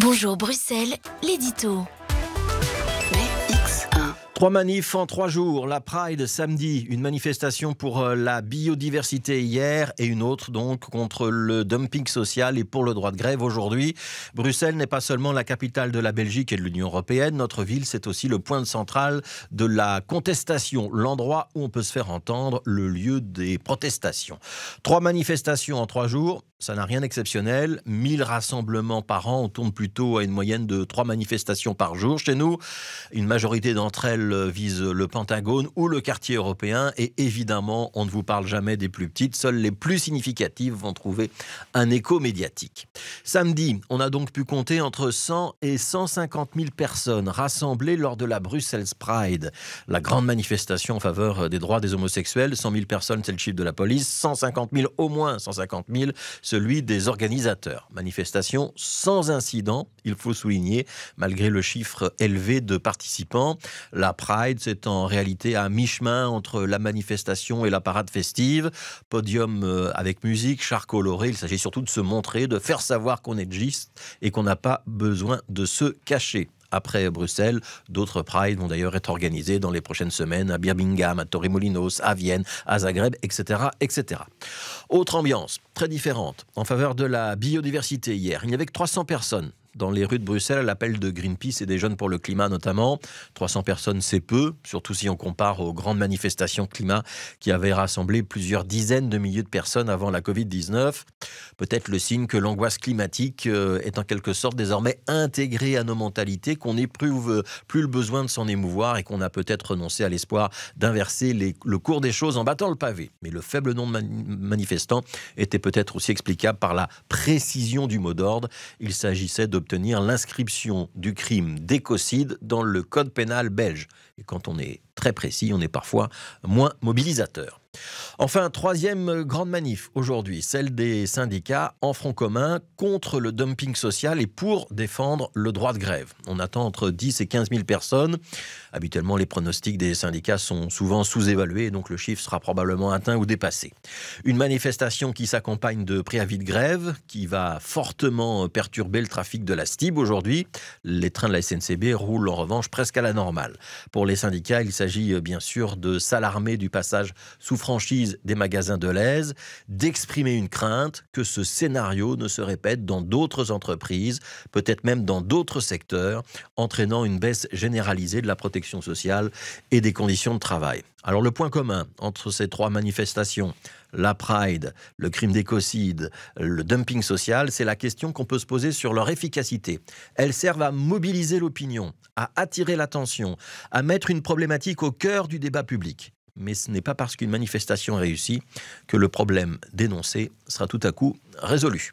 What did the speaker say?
Bonjour Bruxelles, l'édito. Trois manifs en trois jours. La Pride samedi, une manifestation pour euh, la biodiversité hier et une autre donc contre le dumping social et pour le droit de grève aujourd'hui. Bruxelles n'est pas seulement la capitale de la Belgique et de l'Union européenne. Notre ville, c'est aussi le point central de la contestation, l'endroit où on peut se faire entendre, le lieu des protestations. Trois manifestations en trois jours ça n'a rien d'exceptionnel. 1000 rassemblements par an, on tourne plutôt à une moyenne de 3 manifestations par jour chez nous. Une majorité d'entre elles visent le Pentagone ou le quartier européen. Et évidemment, on ne vous parle jamais des plus petites. Seules les plus significatives vont trouver un écho médiatique. Samedi, on a donc pu compter entre 100 et 150 000 personnes rassemblées lors de la Bruxelles Pride, la grande manifestation en faveur des droits des homosexuels. 100 000 personnes, c'est le chiffre de la police. 150 000 au moins, 150 000 celui des organisateurs. Manifestation sans incident, il faut souligner, malgré le chiffre élevé de participants. La Pride, c'est en réalité un mi-chemin entre la manifestation et la parade festive. Podium euh, avec musique, char coloré, il s'agit surtout de se montrer, de faire savoir qu'on est giste et qu'on n'a pas besoin de se cacher après Bruxelles. D'autres prides vont d'ailleurs être organisés dans les prochaines semaines à Birmingham, à Torremolinos, à Vienne, à Zagreb, etc., etc. Autre ambiance, très différente, en faveur de la biodiversité hier. Il n'y avait que 300 personnes dans les rues de Bruxelles à l'appel de Greenpeace et des jeunes pour le climat notamment. 300 personnes, c'est peu, surtout si on compare aux grandes manifestations climat qui avaient rassemblé plusieurs dizaines de milliers de personnes avant la Covid-19. Peut-être le signe que l'angoisse climatique euh, est en quelque sorte désormais intégrée à nos mentalités, qu'on n'éprouve plus le besoin de s'en émouvoir et qu'on a peut-être renoncé à l'espoir d'inverser le cours des choses en battant le pavé. Mais le faible nombre de manifestants était peut-être aussi explicable par la précision du mot d'ordre. Il s'agissait de l'inscription du crime d'écocide dans le code pénal belge. Et quand on est très précis, on est parfois moins mobilisateur. Enfin, troisième grande manif aujourd'hui, celle des syndicats en front commun contre le dumping social et pour défendre le droit de grève. On attend entre 10 et 15 000 personnes. Habituellement, les pronostics des syndicats sont souvent sous-évalués, donc le chiffre sera probablement atteint ou dépassé. Une manifestation qui s'accompagne de préavis de grève, qui va fortement perturber le trafic de la STIB aujourd'hui. Les trains de la SNCB roulent en revanche presque à la normale. Pour les syndicats, il s'agit il s'agit euh, bien sûr de s'alarmer du passage sous franchise des magasins de l'aise, d'exprimer une crainte que ce scénario ne se répète dans d'autres entreprises, peut-être même dans d'autres secteurs, entraînant une baisse généralisée de la protection sociale et des conditions de travail. Alors le point commun entre ces trois manifestations, la Pride, le crime d'écocide, le dumping social, c'est la question qu'on peut se poser sur leur efficacité. Elles servent à mobiliser l'opinion, à attirer l'attention, à mettre une problématique au cœur du débat public. Mais ce n'est pas parce qu'une manifestation est réussie que le problème dénoncé sera tout à coup résolu.